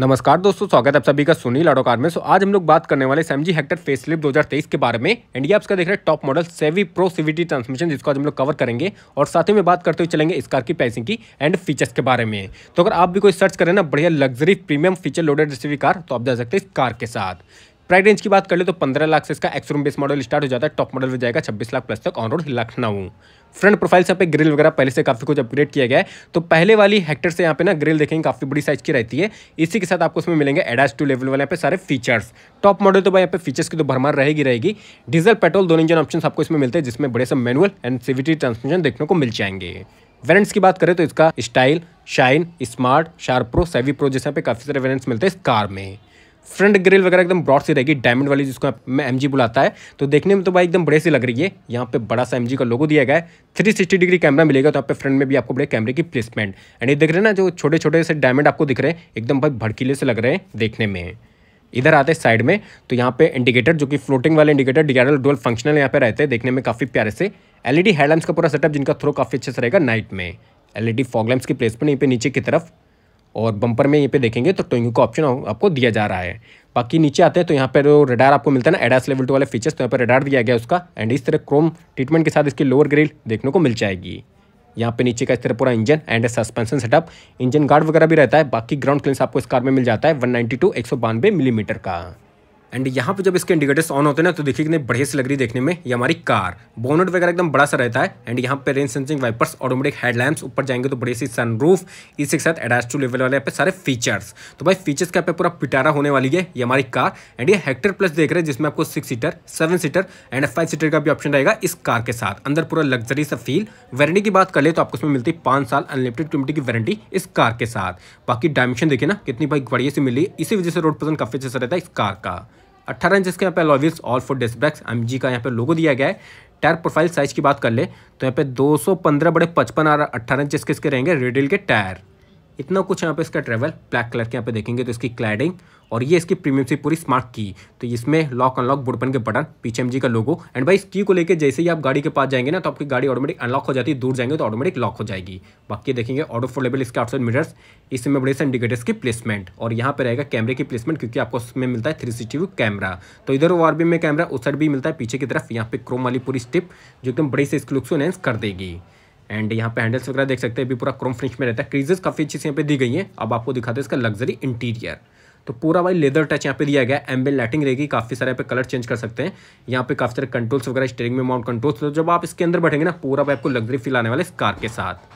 नमस्कार दोस्तों स्वागत है आप सभी का सुनील ऑटो में सो आज हम लोग बात करने वाले सैमजी हेक्टर फेसलिप 2023 के बारे में एंड ये देख रहे हैं top model savvy pro CVT transmission जिसको आज हम लोग कवर करेंगे और साथ ही में बात करते हुए चलेंगे इस कार की प्राइसिंग की एंड फीचर्स के बारे में तो अगर आप भी कोई सर्च करें ना बढ़िया लग्जरी प्रीमियम फीचर लोडेड रिसीवी कार तो आप जा सकते हैं इस कार के साथ प्राइड रेंज की बात कर ले तो पंद्रह लाख से इसका एक्सरूम बेस मॉडल स्टार्ट हो जाता है टॉप मॉडल में जाएगा छब्बीस लाख प्लस तक on road Lucknow front profile से यहाँ पे ग्रिल वगैरह पहले से काफ़ी कुछ अपग्रेड किया गया है तो पहले वाली हेक्टर से यहाँ पे ना ग्रिल देखेंगे काफ़ी बड़ी साइज की रहती है इसी के साथ आपको उसमें मिलेंगे एडास टू लेवल वाले यहाँ पे सारे फीचर्स टॉप मॉडल तो भाई यहाँ पे फीचर्स की तो भरमार रहेगी रहेगी डीजल पेट्रोल दोनों इंजन ऑप्शन आपको इसमें मिलते हैं जिसमें बड़े से मैनुअल एंड सीविटी ट्रांसमिशन देखने को मिल जाएंगे वेरेंट्स की बात करें तो इसका स्टाइल शाइन स्मार्ट शार्प्रो सेवी प्रो जैसे यहाँ पे काफ़ी सारे वेरेंट्स मिलते हैं इस कार में फ्रंट ग्रिल वगैरह एकदम ब्रॉड सी रहेगी डायमंड वाली जिसको मैं एमजी बुलाता है तो देखने में तो भाई एकदम बड़े से लग रही है यहाँ पे बड़ा सा एम का लोगो दिया गया है थ्री डिग्री कैमरा मिलेगा तो यहाँ पे फ्रंट में भी आपको बड़े कैमरे की प्लेसमेंट एंड ये देख रहे हैं ना जो छोटे छोटे से डायमंड आपको दिख रहे हैं एकदम भाई भड़कीले से लग रहे हैं देखने में इधर आते साइड में तो यहाँ पे इंडिकेटर जो कि फ्लोटिंग वाले इंडिकेटर डीआरएल डोल फंक्शनल यहाँ पे रहते हैं देखने में काफ़ी प्यारे से एलईडी हेडलाइट्स का पूरा सेटअप जिनका थ्रो काफ़ी अच्छे से रहेगा नाइट में एलईडी फॉग लैम्प्स की प्लेसमेंट यहीं पे नीचे की तरफ और बम्पर में यहाँ पे देखेंगे तो टोइंग का ऑप्शन आपको दिया जा रहा है बाकी नीचे आते हैं तो यहाँ पर रेडार आपको मिलता है ना एडास लेवल टू वाले फीचर्स तो यहाँ पर रेडार दिया गया उसका एंड इस तरह क्रोम ट्रीटमेंट के साथ इसकी लोअर ग्रिल देखने को मिल जाएगी यहाँ पे नीचे का इस तरह पूरा engine and suspension setup engine guard वगैरह भी रहता है बाकी ग्राउंड क्लियरेंस आपको इस कार में मिल जाता है वन नाइनटी टू एक सौ बानवे मिलीमीटर का एंड यहाँ पे जब इसके इंडिकेटर्स ऑन होते हैं ना तो देखिए कितने बढ़िया से लग रही देखने में ये हमारी कार बोनट वगैरह एकदम बड़ा सा रहता है एंड यहाँ पे rain sensing wipers automatic headlamps ऊपर जाएंगे तो बड़ी सी सनरूफ के साथ एडास टू लेवल वाले पे सारे फीचर्स तो भाई फीचर्स का यहाँ पूरा पिटारा होने वाली है ये हमारी कार एंड ये हेक्टर प्लस देख रहे हैं जिसमें आपको six seater seven seater and five seater का भी ऑप्शन रहेगा इस कार के साथ अंदर पूरा लग्जरी सा फील वारंटी की बात कर ले तो आपको इसमें मिलती है साल अनलिमिटेड ट्वेंटी की वारंटी इस कार के साथ बाकी डायमेंशन देखिए ना कितनी बाइक बढ़िया से मिली इसी वजह से रोड पसंद काफ़ी अच्छा रहता है इस कार का अट्ठारह इंच इसके यहाँ पे alloy wheels all four disc brakes M का यहाँ पे लोगो दिया गया है टायर प्रोफाइल साइज की बात कर ले तो यहाँ पे 215 बड़े पचपन आ रहा अट्ठारह इंच इसके इसके रहेंगे रेडिल के टायर इतना कुछ यहाँ पे इसका ट्रेवल ब्लैक कलर के यहाँ पे देखेंगे तो इसकी क्लैडिंग और ये इसकी प्रीमियम से पूरी स्मार्ट की तो इसमें लॉक अनलॉक बुडपन के बटन पीछे का लोगो एंड भाई इस की को लेकर जैसे ही आप गाड़ी के पास जाएंगे ना तो आपकी गाड़ी ऑटोमेटिक अनलॉक हो जाती है दूर जाएंगे तो ऑटोमेटिक लॉक हो जाएगी बाकी देखेंगे ऑटो फोलेबल इसके आउटसाइड मीटर्स इसमें बड़े से इंडिकेटर्स की प्लेसमेंट और यहाँ पर रहेगा कैमरे की प्लेसमेंट क्योंकि आपको उसमें मिलता है थ्री कैमरा तो इधर वार में कैमरा उस साइड भी मिलता है पीछे की तरफ यहाँ पे क्रोम वाली पूरी स्टिप जो एकदम बड़ी से इसकी लुक्स एनहेंस कर देगी एंड यहाँ पे हैंडल्स वगैरह देख सकते हैं अभी पूरा क्रोम फिनिश में रहता है क्रीजेस काफ़ी अच्छी से यहाँ पे दी गई हैं अब आपको दिखाते हैं इसका लग्जरी इंटीरियर तो पूरा भाई लेदर टच यहाँ पे दिया गया है एम लाइटिंग रहेगी काफ़ी सारे यहाँ पे कलर चेंज कर सकते हैं यहाँ पे काफ़ी सारे कंट्रोल्स वगैरह स्टेयरिंग में माउंट कंट्रोल्स तो जब आप इसके अंदर बैठेंगे ना पूरा भाई आपको लग्जरी फील आने वाला इस कार के साथ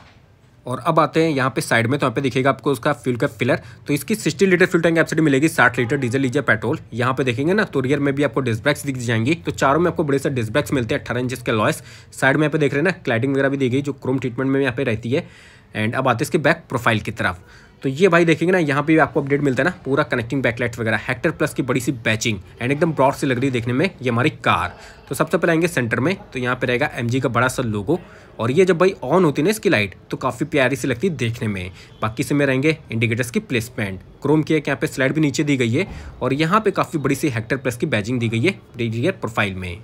और अब आते हैं यहाँ पे साइड में तो यहाँ पे दिखेगा आपको उसका फ्यूल का फिलर तो इसकी 60 लीटर फ्यूल टैंक एप्सिटी मिलेगी 60 लीटर डीजल लीजिए पेट्रोल यहाँ पे देखेंगे ना तो रियर में भी आपको डिस्ब्रेक्स दिख जाएंगी तो चारों में आपको बड़े से डिस्ब्रेक्स मिलते हैं अठारह इंच के लॉयस साइड में यहाँ पे देख रहे हैं ना क्लाइडिंग वगैरह भी दी गई जो क्रोम ट्रीटमेंट में यहाँ पे रहती है एंड अब आते हैं इसके बैक प्रोफाइल की तरफ तो ये भाई देखेंगे ना यहाँ पे भी आपको अपडेट मिलता है ना पूरा कनेक्टिंग बैकलाइट वगैरह हेक्टर प्लस की बड़ी सी बैचिंग एंड एकदम ब्रॉड से लग रही है देखने में ये हमारी कार तो सबसे पहले आएंगे सेंटर में तो यहाँ पे रहेगा एम का बड़ा सा लोगो और ये जब भाई ऑन होती है ना इसकी लाइट तो काफ़ी प्यारी सी लगती है देखने में बाकी से में रहेंगे इंडिकेटर्स की प्लेसमेंट क्रोम की है यहाँ पे स्लाइड भी नीचे दी गई है और यहाँ पे काफ़ी बड़ी सी हेक्टर प्लस की बैजिंग दी गई है प्रोफाइल में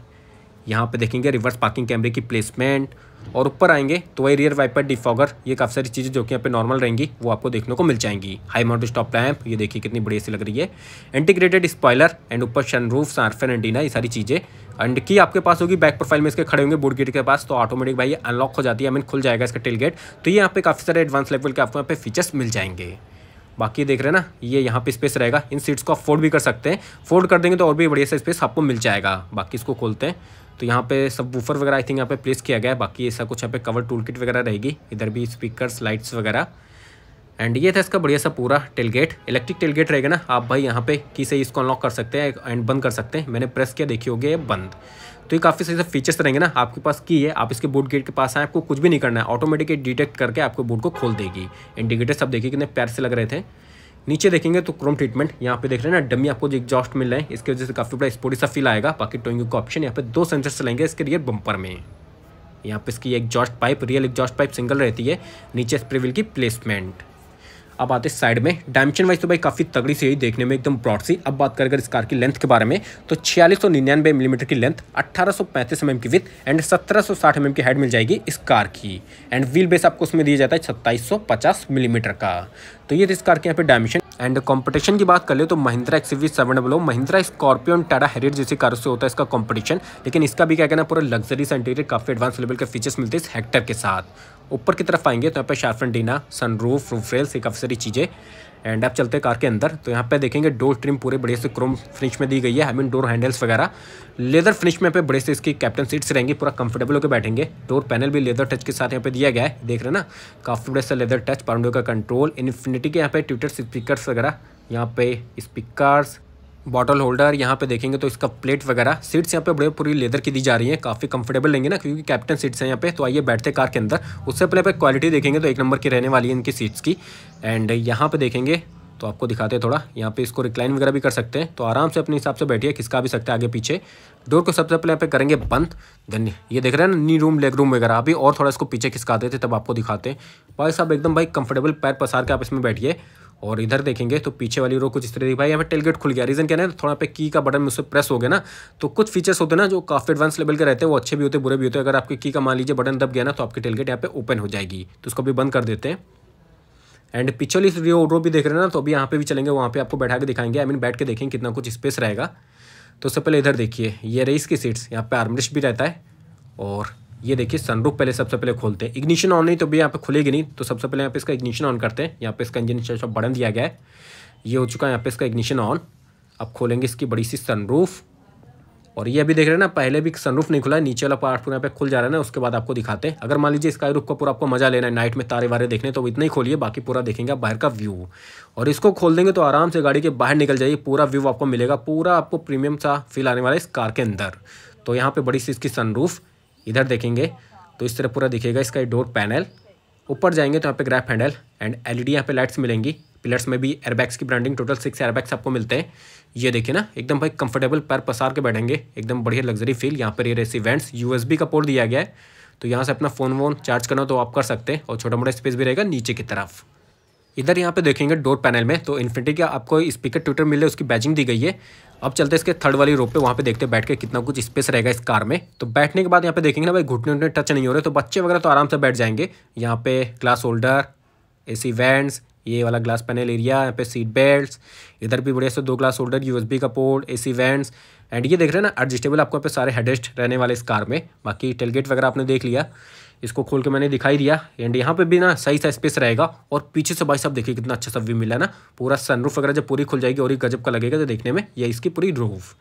यहाँ पे देखेंगे रिवर्स पार्किंग कैमरे की प्लेसमेंट और ऊपर आएंगे तो वही रियर वाइपर डिफॉगर ये काफ़ी सारी चीज़ें जो कि यहाँ पे नॉर्मल रहेंगी वो आपको देखने को मिल जाएंगी हाई माउंट स्टॉप लैम्प ये देखिए कितनी बढ़िया सी लग रही है इंटीग्रेटेड स्पॉयलर एंड ऊपर शनरूफ सार्फेन एंडीना ये सारी चीज़ें एंड की आपके पास होगी बैक प्रोफाइल में इसके खड़े होंगे बोर्ड गेट के पास तो ऑटोमेटिक भाई अनलॉक हो जाती है आई मीन खुल जाएगा इसका टेल गेट तो ये यहाँ पे काफ़ी सारे एडवांस लेवल के आपको यहाँ पे फीचर्स मिल जाएंगे बाकी देख रहे हैं ना ये यहाँ पे स्पेस रहेगा इन सीट्स को आप फोल्ड भी कर सकते हैं फोल्ड कर देंगे तो और भी बढ़िया सा स्पेस आपको मिल जाएगा बाकी इसको खोलते हैं तो यहाँ पे सब वूफर वगैरह आई थिंक यहाँ पे प्लेस किया गया है बाकी ऐसा कुछ यहाँ पे कवर टूल किट वगैरह रहेगी इधर भी स्पीकर्स लाइट्स वगैरह एंड ये था इसका बढ़िया सा पूरा टेलगेट इलेक्ट्रिक टेलगेट रहेगा ना आप भाई यहाँ पे की से इसको अनलॉक कर सकते हैं एंड बंद कर सकते हैं मैंने प्रेस किया देखी होगी ये बंद तो ये काफ़ी सारे फीचर्स रहेंगे ना आपके पास की है आप इसके बोर्ड गेट के पास आए आपको कुछ भी नहीं करना है ऑटोमेटिक डिटेक्ट करके आपको बोर्ड को खोल देगी इंडिकेटर सब देखिए कितने पैर से लग रहे थे नीचे देखेंगे तो क्रोम ट्रीटमेंट यहाँ पे देख रहे हैं ना डमी आपको जो एग्जॉस्ट मिल रहे हैं इसकी वजह से काफ़ी बड़ा स्पोर्टी सा फील आएगा बाकी टोइंग का ऑप्शन यहाँ पे दो सेंसर चलेंगे इसके रियर बम्पर में यहाँ पे इसकी exhaust pipe real exhaust pipe single रहती है नीचे स्प्रेविल की प्लेसमेंट अब आते साइड में डायमेंशन वाइज तो भाई काफ़ी तगड़ी सी देखने में एकदम ब्रॉड सी अब बात करें अगर इस कार की लेंथ के बारे में तो छियालीस सौ निन्यानवे मिलीमीटर की लेंथ अट्ठारह सौ पैंतीस एम mm की विथ एंड सत्रह सौ साठ एम mm की हाइट मिल जाएगी इस कार की एंड व्हील बेस आपको उसमें दिया जाता है सत्ताईस सौ पचास मिलीमीटर का तो ये इस कार के यहाँ पे डायमेंशन एंड कंपटीशन की बात कर ले तो महिंद्रा एक्स वी सेवन डब्लो Mahindra Scorpio and Tata Harrier जैसी कारों से होता है इसका कंपटीशन लेकिन इसका भी क्या कहना पूरा लग्जरी से इंटीरियर काफ़ी एडवांस लेवल के फीचर्स मिलते हैं इस हेक्टर के साथ ऊपर की तरफ आएंगे तो यहाँ पे डीना सनरूफ रूफ रेल्स ये काफ़ी सारी चीज़ें एंड आप चलते हैं कार के अंदर तो यहाँ पे देखेंगे डोर ट्रिम पूरे बढ़िया से क्रोम फिनिश में दी गई है आई मीन डोर हैंडल्स वगैरह लेदर फिनिश में पे बड़े से इसकी कैप्टन सीट्स रहेंगी पूरा कंफर्टेबल होकर बैठेंगे डोर पैनल भी लेदर टच के साथ यहाँ पे दिया गया है देख रहे ना काफ़ी बड़े सा लेदर टच पाउंडो का कंट्रोल इन्फिनिटी के यहाँ पे ट्विटर स्पीकर वगैरह यहाँ पे स्पीकरस बॉटल होल्डर यहाँ पे देखेंगे तो इसका प्लेट वगैरह सीट्स यहाँ पे बड़े पूरी लेदर की दी जा रही है काफ़ी कंफर्टेबल लेंगे ना क्योंकि कैप्टन सीट्स हैं यहाँ पे तो आइए बैठते कार के अंदर उससे पहले आप क्वालिटी देखेंगे तो एक नंबर की रहने वाली है इनकी सीट्स की एंड यहाँ पे देखेंगे तो आपको दिखाते हैं थोड़ा यहाँ पे इसको रिक्लाइन वगैरह भी कर सकते हैं तो आराम से अपने हिसाब से बैठिए किसका भी सकते हैं आगे पीछे डोर को सबसे पहले यहाँ पे करेंगे बंद देन ये देख रहे हैं ना नी रूम लेग रूम वगैरह अभी और थोड़ा इसको पीछे खिसकाते थे तब आपको दिखाते हैं भाई साहब एकदम भाई कंफर्टेबल पैर पसार के आप इसमें बैठिए और इधर देखेंगे तो पीछे वाली रो कुछ इस तरह दिख भाई यहाँ पर टेलगेट खुल गया रीजन क्या है थोड़ा पे की का बटन में उससे प्रेस हो गया ना तो कुछ फीचर्स होते हैं ना जो काफ़ी एडवांस लेवल के रहते हैं वो अच्छे भी होते बुरे भी होते अगर आपकी की का मान लीजिए बटन दब गया ना तो आपकी टेलगेट यहाँ पे ओपन हो जाएगी तो उसको भी बंद कर देते हैं एंड पिछले वाली रो रो भी देख रहे हैं ना तो अभी यहाँ पे भी चलेंगे वहाँ पे आपको बैठा के दिखाएंगे आई मीन बैठ के देखेंगे कितना कुछ स्पेस रहेगा तो सबसे पहले इधर देखिए ये रेस इसकी सीट्स यहाँ पे आर्मरिश भी रहता है और ये देखिए सनरूफ पहले सबसे पहले खोलते हैं इग्निशन ऑन नहीं तो भी यहाँ पे खुलेगी नहीं तो सबसे पहले यहाँ पे इसका इग्निशन ऑन करते हैं यहाँ पे इसका इंजन स्टार्ट बटन दिया गया है ये हो चुका है यहाँ पे इसका इग्निशन ऑन अब खोलेंगे इसकी बड़ी सी सनरूफ और ये अभी देख रहे हैं ना पहले भी सनरूफ नहीं खुला है नीचे वाला पार्ट पूरा यहाँ पे खुल जा रहा है ना उसके बाद आपको दिखाते हैं अगर मान लीजिए स्काई रूफ का पूरा आपको मजा लेना है नाइट में तारे वारे देखने तो इतना ही खोलिए बाकी पूरा देखेंगे बाहर का व्यू और इसको खोल देंगे तो आराम से गाड़ी के बाहर निकल जाइए पूरा व्यू आपको मिलेगा पूरा आपको प्रीमियम सा फील आने वाला है इस कार के अंदर तो यहाँ पर बड़ी सी इसकी सनरूफ इधर देखेंगे तो इस तरह पूरा दिखेगा इसका डोर पैनल ऊपर जाएंगे तो यहाँ पे grip handle and L E यहाँ पे लाइट्स मिलेंगी पिलर्स में भी एयरबैग्स की ब्रांडिंग टोटल सिक्स एयरबैग्स आपको मिलते हैं ये देखिए ना एकदम भाई कंफर्टेबल पैर पसार के बैठेंगे एकदम बढ़िया लग्जरी फील यहाँ पर ये रेसी वेंट्स यूएसबी का पोर्ट दिया गया है तो यहाँ से अपना फ़ोन वोन चार्ज करना तो आप कर सकते हैं और छोटा मोटा स्पेस भी रहेगा नीचे की तरफ इधर यहाँ पे देखेंगे डोर पैनल में तो इन्फिनिटी का आपको स्पीकर ट्विटर मिले उसकी बैजिंग दी गई है अब चलते इसके थर्ड वाली रोप पे वहाँ पे देखते हैं बैठ के कितना कुछ स्पेस रहेगा इस कार में तो बैठने के बाद यहाँ पे देखेंगे ना भाई घुटने उठने टच नहीं हो रहे तो बच्चे वगैरह तो आराम से बैठ जाएंगे यहाँ पे ग्लास होल्डर ए सी ये वाला ग्लास पैनल एरिया यहाँ पे सीट बेल्ट इधर भी बढ़िया से दो ग्लास होल्डर यूएसबी का पोर्ड ए वेंट्स एंड ये देख रहे हैं ना एडजस्टेबल आपको यहाँ पे सारे हेडेस्ट रहने वाले इस कार में बाकी टेलगेट वगैरह आपने देख लिया इसको खोल के मैंने दिखाई दिया एंड यहाँ पे भी ना सही सा स्पेस रहेगा और पीछे से भाई साहब देखिए कितना अच्छा सा व्यू मिला ना पूरा सनरूफ वगैरह जब पूरी खुल जाएगी और ये गजब का लगेगा तो देखने में या इसकी पूरी रूफ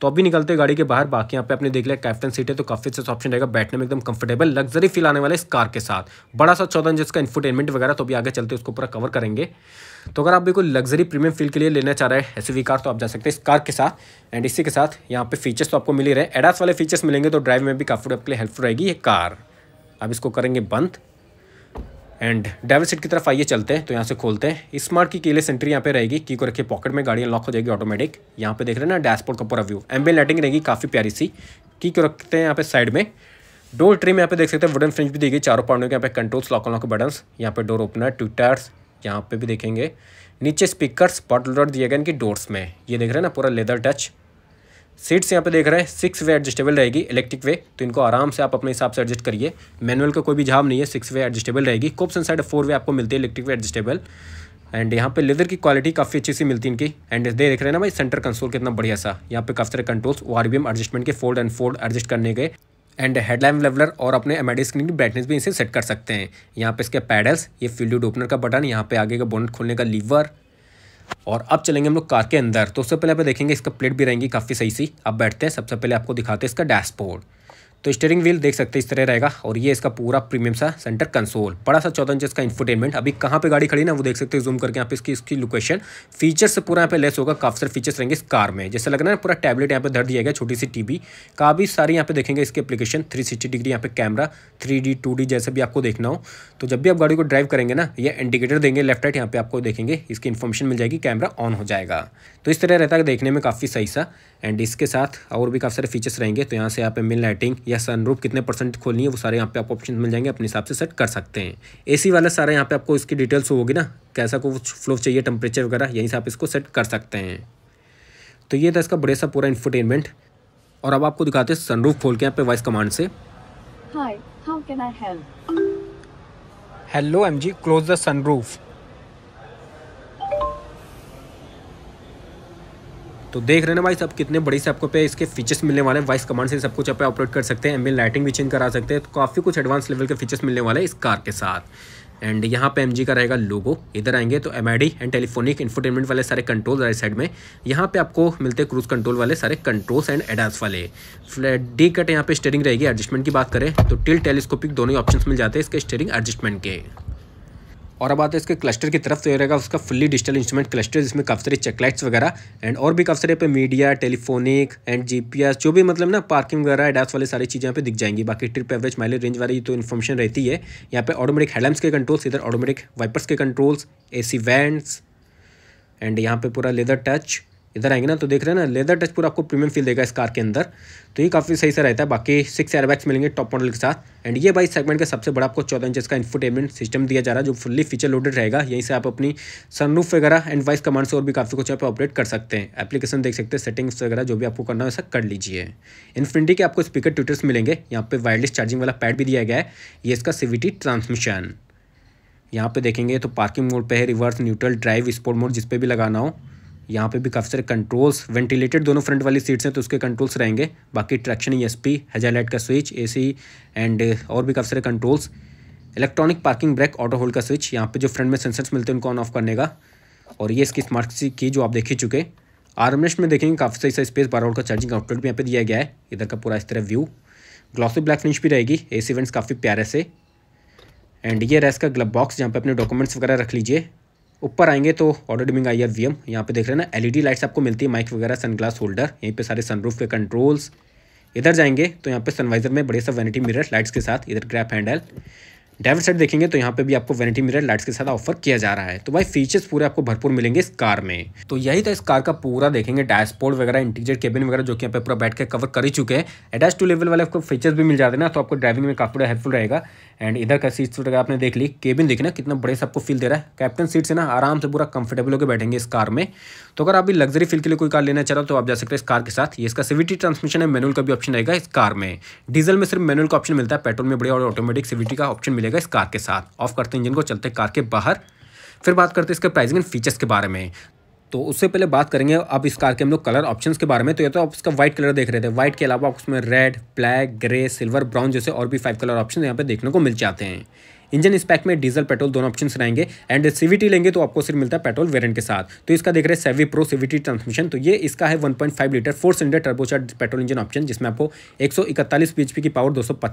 तो अभी निकलते हैं गाड़ी के बाहर बाकी यहाँ पे आपने देख लिया कैप्टन सीट है तो काफी अच्छा ऑप्शन रहेगा बैठने में एकदम कंफर्टेबल लग्जरी फील आने वाले इस कार के साथ बड़ा सा चौदह जिसका का इन्फोटेनमेंट वगैरह तो अभी आगे चलते उसको पूरा कवर करेंगे तो अगर आप भी कोई लग्जरी प्रीमियम फील के लिए लेना चाह रहे हैं ऐसी कार तो आप जा सकते हैं इस कार के साथ एंड इसी के साथ यहाँ पे फीचर्स तो आपको मिल ही रहे हैं एडास वाले फीचर्स मिलेंगे तो ड्राइव में भी काफी आपके लिए हेल्पफुल रहेगी ये कार अब इसको करेंगे बंद एंड ड्राइवर सीट की तरफ आइए चलते हैं तो यहाँ से खोलते हैं स्मार्ट की केले सेंट्री यहाँ पे रहेगी की को रखिए पॉकेट में गाड़ी लॉक हो जाएगी ऑटोमेटिक यहाँ पे देख रहे हैं ना डैशबोर्ड का पूरा व्यू एम्बियन लाइटिंग रहेगी काफ़ी प्यारी सी की को रखते हैं यहाँ पे साइड में डोर ट्रीम यहाँ पे देख सकते हैं वुडन फ्रिंज भी देगी चारों पार्टों के यहाँ पे कंट्रोल्स लॉक लॉक बटन्स यहाँ पे डोर ओपनर ट्विटर्स यहाँ पे भी देखेंगे नीचे स्पीकर स्पॉट दिए गए इनकी डोर्स में ये देख रहे हैं ना पूरा लेदर टच सीट्स यहाँ पे देख रहे हैं सिक्स वे एडजस्टेबल रहेगी इलेक्ट्रिक वे तो इनको आराम से आप अपने हिसाब से एडजस्ट करिए मैनुअल का कोई भी झाब नहीं है सिक्स वे एडजस्टेबल रहेगी कोप्सन साइड फोर वे आपको मिलती है इलेक्ट्रिक वे एडजस्टेबल एंड यहाँ पे लेदर की क्वालिटी काफ़ी अच्छी सी मिलती इनकी एंड दे देख रहे हैं ना भाई सेंटर कंसोल कितना बढ़िया सा यहाँ पे काफ़ी सारे कंट्रोल्स ओ एडजस्टमेंट के फोल्ड एंड फोल्ड एडजस्ट करने के एंड हेडलाइन लेवलर और अपने एम स्क्रीन की ब्राइटनेस भी इनसे सेट कर सकते हैं यहाँ पे इसके पैडल्स ये फील्ड ओपनर का बटन यहाँ पे आगे का बोनट खोलने का लीवर और अब चलेंगे हम लोग कार के अंदर तो उससे पहले आप देखेंगे इसका प्लेट भी रहेंगी काफ़ी सही सी आप बैठते हैं सबसे पहले आपको दिखाते हैं इसका डैशबोर्ड तो स्टेयरिंग व्हील देख सकते हैं इस तरह रहेगा और ये इसका पूरा प्रीमियम सा सेंटर कंसोल बड़ा सा चौदह इंच इसका इंफोटेनमेंट अभी कहाँ पे गाड़ी खड़ी ना वो देख सकते हैं जूम करके यहाँ पे इसकी इसकी लोकेशन फीचर्स पूरा यहाँ पे लेस होगा काफ़ी सारे फीचर्स रहेंगे इस कार में जैसे लग रहा है पूरा टैबलेट यहाँ पे धर दिया गया छोटी सी टीवी काफ़ी सारी यहाँ पे देखेंगे इसके एप्लीकेशन थ्री सिक्सटी डिग्री यहाँ पे camera three D two D जैसे भी आपको देखना हो तो जब भी आप गाड़ी को ड्राइव करेंगे ना ये इंडिकेटर देंगे लेफ्ट राइट यहाँ पे आपको देखेंगे इसकी इन्फॉर्मेशन मिल जाएगी कैमरा ऑन हो जाएगा तो इस तरह रहता है देखने में काफ़ी सही सा एंड इसके साथ और भी काफ़ी सारे फीचर्स रहेंगे तो यहाँ से यहाँ पे मिल लाइटिंग या सनरूफ कितने परसेंट खोलनी है वो सारे यहाँ पे आप ऑप्शन मिल जाएंगे अपने हिसाब से सेट कर सकते हैं एसी वाला सारा यहाँ पे आपको इसकी डिटेल्स होगी ना कैसा कुछ फ्लो चाहिए टेम्परेचर वगैरह यहीं से आप इसको सेट कर सकते हैं तो ये था इसका बड़े सा पूरा इन्फोटेनमेंट और अब आपको दिखाते हैं सनरूफ खोल के यहाँ पे वॉइस कमांड से hello M G close the sunroof तो देख रहे ना भाई सब कितने बड़े से आपको पे इसके फीचर्स मिलने वाले हैं वॉइस कमांड से सब कुछ आप ऑपरेट कर सकते हैं एम लाइटिंग भी चेंज करा सकते हैं तो काफ़ी कुछ एडवांस लेवल के फीचर्स मिलने वाले इस कार के साथ एंड यहाँ पे एमजी का रहेगा लोगो इधर आएंगे तो एम एंड टेलीफोनिक इन्फोटेनमेंट वाले सारे कंट्रोल राइट साइड में यहाँ पे आपको मिलते हैं क्रूज कंट्रोल वाले सारे कंट्रोल्स एंड एडास वाले डी कट यहाँ पे स्टेयरिंग रहेगी एडजस्टमेंट की बात करें तो टिल टेलीस्कोपिक दोनों ही ऑप्शन मिल जाते हैं इसके स्टेयरिंग एडजस्टमेंट के और अब आते हैं इसके क्लस्टर की तरफ तो ये रहेगा उसका फुल्ली डिजिटल इंस्ट्रूमेंट क्लस्टर जिसमें काफ़ी चेकलाइट्स वगैरह एंड और भी काफ़ी सारे पे मीडिया टेलीफोनिक एंड जीपीएस जो भी मतलब ना पार्किंग वगैरह एडाप्स वाले सारी चीज़ें यहाँ पे दिख जाएंगी बाकी ट्रिप एवरेज माइलेज रेंज वाली तो इन्फॉर्मेशन रहती है यहाँ पे ऑटोमेटिक हेडलाइट्स के कंट्रोल्स इधर ऑटोमेटिक वाइपर्स के कंट्रोल्स ए सी एंड यहाँ पर पूरा लेदर टच इधर आएंगे ना तो देख रहे हैं ना लेदर टच पूरा आपको प्रीमियम फील देगा इस कार के अंदर तो ये काफ़ी सही से रहता है बाकी सिक्स एयरबैग्स मिलेंगे टॉप मॉडल के साथ एंड ये बाइक सेगमेंट का सबसे बड़ा आपको चौदह इंच का इन्फोटेनमेंट सिस्टम दिया जा रहा है जो फुल्ली फीचर लोडेड रहेगा यहीं से आप अपनी सनरूफ वगैरह एंड वाइस कमांड से और भी काफ़ी कुछ यहाँ पर ऑपरेट कर सकते हैं एप्लीकेशन देख सकते हैं सेटिंग्स वगैरह जो भी आपको करना है वैसा कर लीजिए इन्फिनिटी के आपको स्पीकर ट्यूटर्स मिलेंगे यहाँ पर वायरलेस चार्जिंग वाला पैड भी दिया गया है ये इसका सीवीटी ट्रांसमिशन यहाँ पे देखेंगे तो पार्किंग मोड पर है reverse neutral drive sport mode जिस पर भी लगाना हो यहाँ पे भी काफ़ी सारे कंट्रोल्स वेंटिलेटेड दोनों फ्रंट वाली सीट्स हैं तो उसके कंट्रोल्स रहेंगे बाकी traction E S P hazard light का स्विच एसी एंड और भी काफ़ी सारे controls electronic parking brake auto hold का स्विच यहाँ पे जो फ्रंट में सेंसर्स मिलते हैं उनको ऑन ऑफ करने का और ये इसकी स्मार्ट की जो आप देख ही चुके आर्मनेस्ट में देखेंगे काफ़ी सही सा स्पेस बारह का चार्जिंग आउटलेट भी यहाँ पर दिया गया है इधर का पूरा इस तरह व्यू ग्लॉसी ब्लैक फिनिश भी रहेगी ए सी वेंट्स काफ़ी प्यारे से एंड ये रेस का ग्लब बॉक्स जहाँ पर अपने डॉक्यूमेंट्स वगैरह रख लीजिए ऊपर आएंगे तो ऑडो डिमिंग आई है वी एम यहाँ पर देख रहे हैं ना एलईडी लाइट्स आपको मिलती है माइक वगैरह सनग्लास होल्डर यहीं पे सारे सनरूफ के कंट्रोल्स इधर जाएंगे तो यहाँ पे सनवाइजर में बड़े सा वैनिटी मिरर लाइट्स के साथ इधर ग्रैप हैंडल डाइवर साइड देखेंगे तो यहाँ पे भी आपको वेनिटी मिरर लाइट्स के साथ ऑफर किया जा रहा है तो भाई फीचर्स पूरे आपको भरपूर मिलेंगे इस कार में तो यही था तो इस कार का पूरा देखेंगे डैशबोर्ड वगैरह इंटीजर केबिन वगैरह जो कि यहाँ पे पूरा बैठ के कवर कर ही चुके हैं अटैच टू लेवल वाले आपको फीचर्स भी मिल जाते हैं ना तो आपको ड्राइविंग में काफी हेल्पफुल रहेगा एंड इधर का सीट्स वगैरह आपने देख ली केबिन देखना कितना बड़े सबको आपको फील दे रहा है कैप्टन सीट से ना आराम से पूरा कंफर्टेबल होकर बैठेंगे इस कार में तो अगर आप भी लग्जरी फील के लिए कोई कार लेना चाह रहे हो तो आप जा सकते हैं इस कार के साथ ये इसका सीवीटी ट्रांसमिशन है मैनुअल का भी ऑप्शन रहेगा इस कार में डीजल में सिर्फ मैनुअल का ऑप्शन मिलता है पेट्रोल में बड़े और ऑटोमेटिक सीवीटी का ऑप्शन मिलेगा मिलेगा इस कार के साथ ऑफ करते हैं इंजन को चलते कार के बाहर फिर बात करते हैं इसके प्राइसिंग एंड फीचर्स के बारे में तो उससे पहले बात करेंगे अब इस कार के हम लोग कलर ऑप्शंस के बारे में तो ये तो आप इसका व्हाइट कलर देख रहे थे व्हाइट के अलावा आप उसमें red black grey silver brown जैसे और भी फाइव कलर ऑप्शन यहाँ पे देखने को मिल जाते हैं इंजन स्पैक में डीजल पेट्रोल दोनों ऑप्शन रहेंगे एंड सीवीटी लेंगे तो आपको सिर्फ मिलता है पेट्रोल वेरियंट के साथ तो इसका देख रहे हैं सेवी प्रो सीवीटी ट्रांसमिशन तो ये इसका है one litre four cylinder turbocharged petrol engine option जिसमें आपको एक सौ इकतालीस की पावर दो सौ का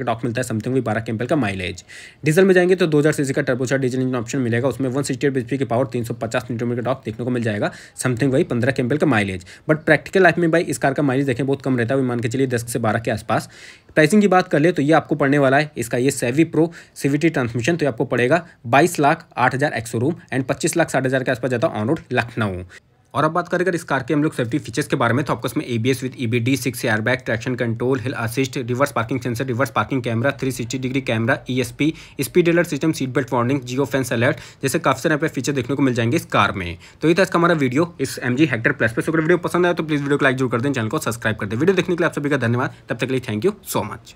टॉक मिलता है समथिंग भी बारह केम्पल का माइलेज डीजल में जाएंगे तो दो हज़ार सीसी का टर्बोचार डीजल इंजन ऑप्शन मिलेगा उसमें वन सिक्सटी की पावर तीन सौ पचास न्यूटोमीटर का टॉक देखने को मिल जाएगा समथिंग वही पंद्रह केम्पल का माइलेज बट प्रैक्टिकल लाइफ में भाई इस कार का माइलेज देखें बहुत कम रहता है विमान के चलिए दस से बारह के आसपास प्राइसिंग की बात कर ले तो ये आपको पड़ने वाला है इसका ये सेवी प्रो सीवीटी ट्रांसमिशन तो ये आपको पड़ेगा बाईस लाख आठ हज़ार एक्सो रूम एंड पच्चीस लाख साठ हज़ार के आसपास जाता ऑन रोड लखनऊ और अब बात करें अगर इस कार के हम लोग सेफ्टी फीचर्स के बारे में तो आपको इसमें ABS with the six airbag traction control hill assist reverse parking sensor reverse parking camera 360 degree camera E S P speed alert system seat belt warning geo fence alert जैसे काफी सारे pay feature देखने को मिल जाएंगे इस car में तो ये था इसका हमारा वीडियो इस एम जी हेक्टर प्लस पर अगर वीडियो पसंद आया तो प्लीज़ वीडियो को लाइक जरूर कर दें चैनल को सब्सक्राइब कर दें वीडियो देखने के लिए आप सभी का धन्यवाद तब तक के लिए थैंक यू सो मच